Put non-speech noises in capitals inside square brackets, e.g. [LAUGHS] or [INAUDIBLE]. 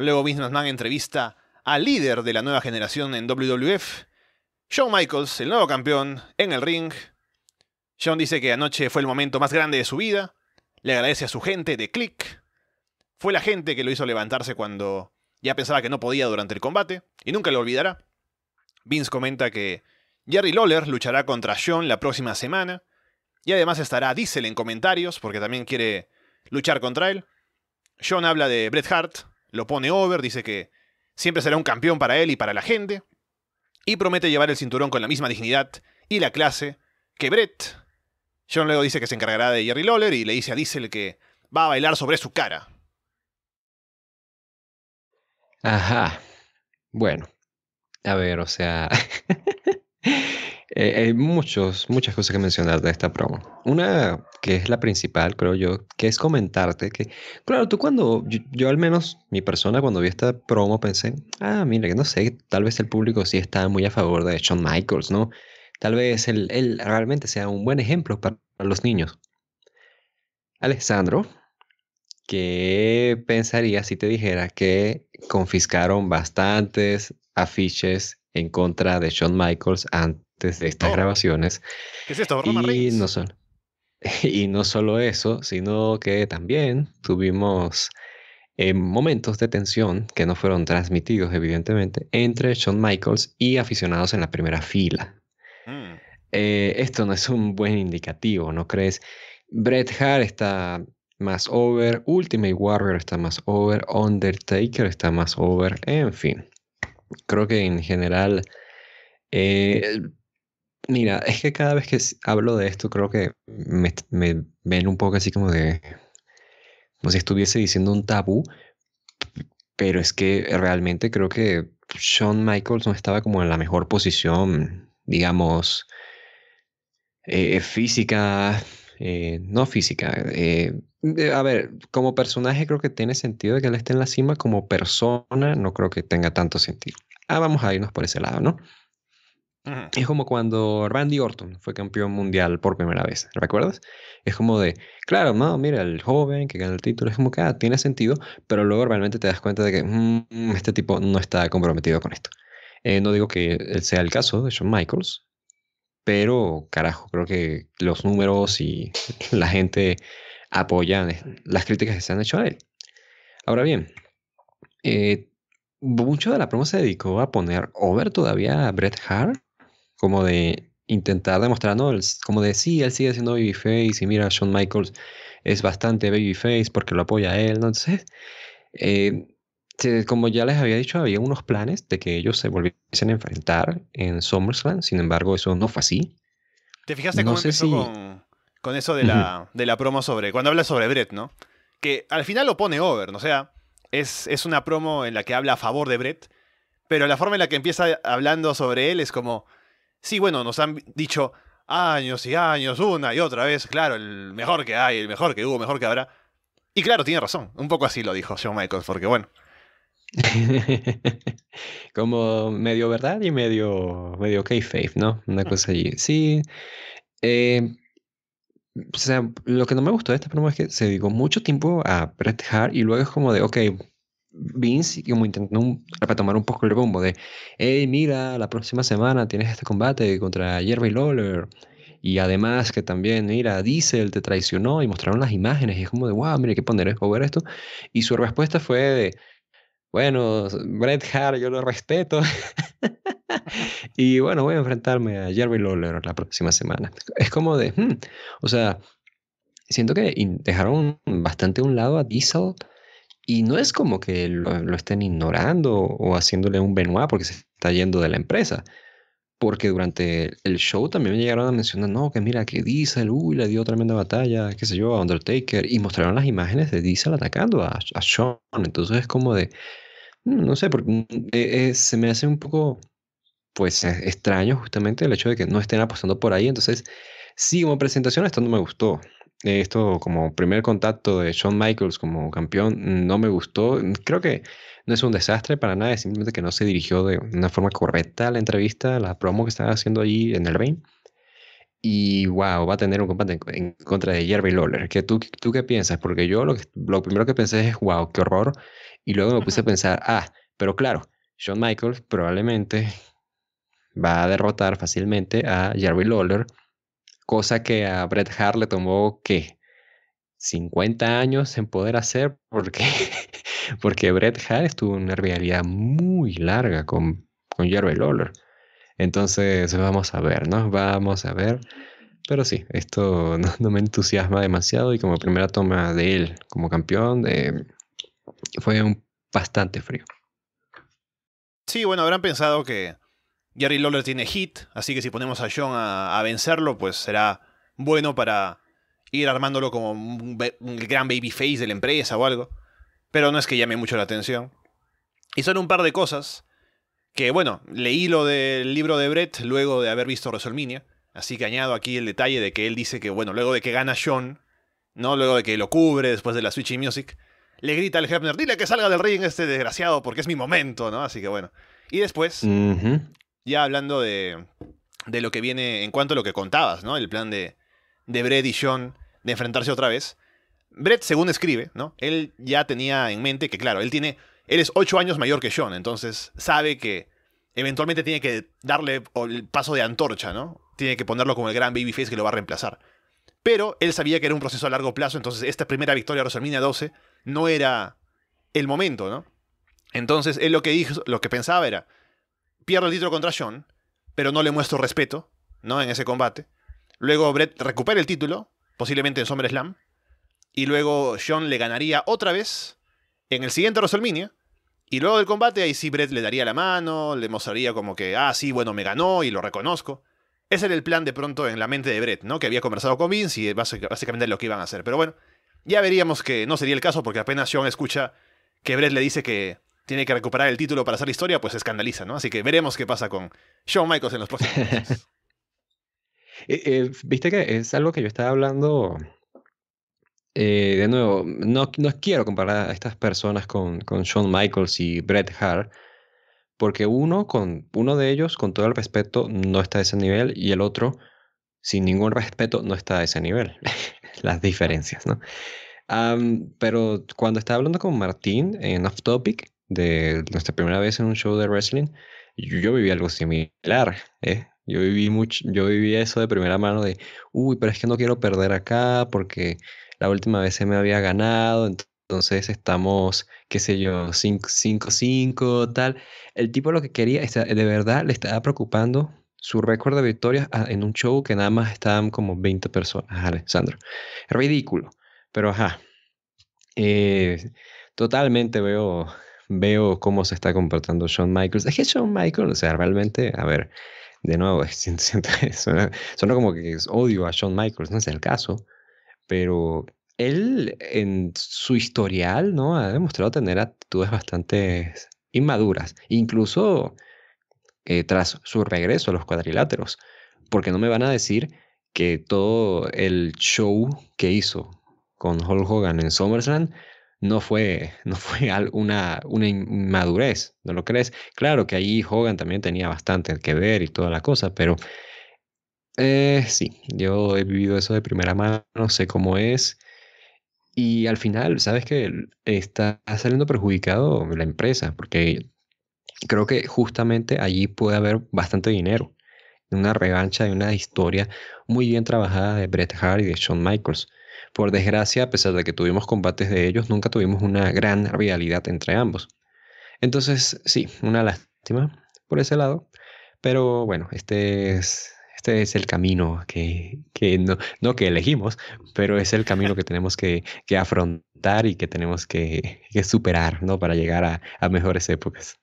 Luego Vince McMahon entrevista al líder de la nueva generación en WWF, Shawn Michaels, el nuevo campeón, en el ring. Shawn dice que anoche fue el momento más grande de su vida. Le agradece a su gente de Click. Fue la gente que lo hizo levantarse cuando ya pensaba que no podía durante el combate y nunca lo olvidará. Vince comenta que Jerry Lawler luchará contra Shawn la próxima semana y además estará Diesel en comentarios porque también quiere luchar contra él. Shawn habla de Bret Hart, lo pone over, dice que siempre será un campeón para él y para la gente, y promete llevar el cinturón con la misma dignidad y la clase que Brett. John luego dice que se encargará de Jerry Lawler y le dice a Diesel que va a bailar sobre su cara. Ajá. Bueno. A ver, o sea. [LAUGHS] Eh, hay muchos, muchas cosas que mencionar de esta promo. Una que es la principal, creo yo, que es comentarte que, claro, tú cuando, yo, al menos, mi persona, cuando vi esta promo pensé, ah, mira, que no sé, tal vez el público sí está muy a favor de Shawn Michaels, ¿no? Tal vez él, realmente sea un buen ejemplo para los niños. Alessandro, ¿qué pensaría si te dijera que confiscaron bastantes afiches en contra de Shawn Michaels ante de estas grabaciones. ¿Qué es esto? Y no, son, [LAUGHS] y no solo eso, sino que también tuvimos eh, momentos de tensión que no fueron transmitidos, evidentemente, entre Shawn Michaels y aficionados en la primera fila. Mm. Eh, esto no es un buen indicativo, ¿no crees? Bret Hart está más over, Ultimate Warrior está más over, Undertaker está más over, en fin. Creo que en general eh, Mira, es que cada vez que hablo de esto, creo que me, ven un poco así como de. como si estuviese diciendo un tabú. Pero es que realmente creo que Shawn Michaels no estaba como en la mejor posición, digamos, eh, física, eh, no física. Eh, a ver, como personaje creo que tiene sentido que él esté en la cima, como persona no creo que tenga tanto sentido. Ah, vamos a irnos por ese lado, ¿no? Es como cuando Randy Orton fue campeón mundial por primera vez, ¿recuerdas? Es como de, claro, no, mira, el joven que gana el título, es como que ah, tiene sentido, pero luego realmente te das cuenta de que mm, este tipo no está comprometido con esto. Eh, no digo que sea el caso de Shawn Michaels, pero carajo, creo que los números y [LAUGHS] la gente apoyan las críticas que se han hecho a él. Ahora bien, eh, mucho de la promo se dedicó a poner over todavía a Bret Hart como de intentar demostrar, ¿no? Como de sí, él sigue siendo babyface y mira, Shawn Michaels es bastante babyface porque lo apoya a él, ¿no? Entonces, eh, como ya les había dicho, había unos planes de que ellos se volviesen a enfrentar en SummerSlam, sin embargo, eso no fue así. ¿Te fijaste con, eso de la, de la promo sobre, cuando habla sobre Brett, ¿no? Que al final lo pone over, ¿no? O sea, es, es una promo en la que habla a favor de Brett, pero la forma en la que empieza hablando sobre él es como Sí, bueno, nos han dicho años y años, una y otra vez, claro, el mejor que hay, el mejor que hubo, mejor que habrá. Y claro, tiene razón, un poco así lo dijo Sean Michaels, porque bueno. [LAUGHS] Como medio verdad y medio, medio kayfabe, ¿no? Una cosa allí. Sí. Eh, o sea, lo que no me gustó de esta promo es que se dedicó mucho tiempo a Bret y luego es como de, ok, Vince como intentando retomar un poco el bombo de, hey, mira, la próxima semana tienes este combate contra Jerry Lawler. Y además que también, mira, Diesel te traicionó y mostraron las imágenes y es como de, wow, mira, qué que poner o ver esto. Y su respuesta fue de, bueno, Bret Hart, yo lo respeto. [LAUGHS] y bueno, voy a enfrentarme a Jerry Lawler la próxima semana. Es como de, hmm". o sea, siento que dejaron bastante a un lado a Diesel y no es como que lo, estén ignorando o haciéndole un Benoit porque se está yendo de la empresa. Porque durante el show también llegaron a mencionar, no, que mira, que Diesel, uy, le dio tremenda batalla, qué sé yo, a Undertaker. Y mostraron las imágenes de Diesel atacando a, Sean. Entonces es como de, mm, no sé, porque, mm, eh, eh, se me hace un poco, pues, eh, extraño justamente el hecho de que no estén apostando por ahí. Entonces, sí, como presentación, esto no me gustó. Eh, esto como primer contacto de Shawn Michaels como campeón mm, no me gustó. Mm, creo que no es un desastre para nada, simplemente que no se dirigió de una forma correcta a la entrevista, a la promo que estaba haciendo allí en el ring. Y wow, va a tener un combate en, contra de Jerry Lawler. ¿Qué, tú, ¿Tú qué piensas? Porque yo lo, lo primero que pensé es wow, qué horror. Y luego me puse a pensar, ah, pero claro, Shawn Michaels probablemente va a derrotar fácilmente a Jerry Lawler cosa que a Bret Hart le tomó, que 50 años en poder hacer, porque, [LAUGHS] porque Bret Hart estuvo en una rivalidad muy larga con, con Jerry Lawler. Entonces, vamos a ver, ¿no? Vamos a ver. Pero sí, esto [LAUGHS] no, me entusiasma demasiado y como primera toma de él como campeón eh, fue un bastante frío. Sí, bueno, habrán pensado que Jerry Lawler tiene hit, así que si ponemos a John a, vencerlo, pues será bueno para ir armándolo como un, gran babyface de la empresa o algo. Pero no es que llame mucho la atención. Y son un par de cosas que, bueno, leí lo del libro de Brett luego de haber visto WrestleMania. Así que añado aquí el detalle de que él dice que, bueno, luego de que gana John, ¿no? Luego de que lo cubre después de la Switch Music, le grita al Hefner, dile que salga del ring este desgraciado porque es mi momento, ¿no? Así que bueno. Y después, ya hablando de, de lo que viene en cuanto a lo que contabas, ¿no? El plan de, de Brett y John de enfrentarse otra vez. Brett, según escribe, ¿no? Él ya tenía en mente que, claro, él tiene. Él es ocho años mayor que John. entonces sabe que eventualmente tiene que darle el paso de antorcha, ¿no? Tiene que ponerlo como el gran babyface que lo va a reemplazar. Pero él sabía que era un proceso a largo plazo, entonces esta primera victoria de WrestleMania 12 no era el momento, ¿no? Entonces él lo que dijo, lo que pensaba era, Pierde el título contra Sean, pero no le muestro respeto, ¿no? En ese combate. Luego Brett recupera el título, posiblemente en Slam, Y luego Sean le ganaría otra vez en el siguiente WrestleMania. Y luego del combate, ahí sí Brett le daría la mano, le mostraría como que, ah, sí, bueno, me ganó y lo reconozco. Ese era el plan de pronto en la mente de Brett, ¿no? Que había conversado con Vince y básicamente lo que iban a hacer. Pero bueno, ya veríamos que no sería el caso porque apenas Sean escucha que Brett le dice que tiene que recuperar el título para hacer la historia, pues escandaliza, ¿no? Así que veremos qué pasa con Shawn Michaels en los próximos [LAUGHS] eh, eh, Viste que es algo que yo estaba hablando. Eh, de nuevo, no, no, quiero comparar a estas personas con, con Shawn Michaels y Bret Hart, porque uno, con, uno de ellos, con todo el respeto, no está a ese nivel y el otro, sin ningún respeto, no está a ese nivel. [LAUGHS] Las diferencias, ¿no? pero cuando estaba hablando con Martín en Off Topic, de nuestra primera vez en un show de wrestling, yo, viví algo similar, ¿eh? Yo viví mucho, yo viví eso de primera mano de, uy, pero es que no quiero perder acá porque la última vez se me había ganado, entonces estamos, qué sé yo, 5-5, tal. El tipo lo que quería, de verdad le estaba preocupando su récord de victorias ah, en un show que nada más estaban como 20 personas, es Ridículo, pero ajá. Eh, totalmente veo veo cómo se está comportando Shawn Michaels. Es que Shawn Michaels, o sea, realmente, a ver, de nuevo, [LAUGHS] siento, suena, como que odio a Shawn Michaels, no es el caso, pero él en su historial, ¿no? Ha demostrado tener actitudes bastante inmaduras, incluso eh, tras su regreso a los cuadriláteros, porque no me van a decir que todo el show que hizo con Hulk Hogan en SummerSlam no fue, no fue una, una inmadurez, ¿no lo crees? Claro que ahí Hogan también tenía bastante que ver y toda la cosa, pero eh, sí, yo he vivido eso de primera mano, sé cómo es. Y al final, sabes que está saliendo perjudicado la empresa, porque creo que justamente allí puede haber bastante dinero. Una revancha de una historia muy bien trabajada de Bret Hart y de Shawn Michaels. Por desgracia, a pesar de que tuvimos combates de ellos, nunca tuvimos una gran rivalidad entre ambos. Entonces, sí, una lástima por ese lado, pero bueno, este es, este es el camino que, no, que elegimos, pero es el camino que tenemos que, afrontar y que tenemos que, superar, ¿no? Para llegar a mejores épocas.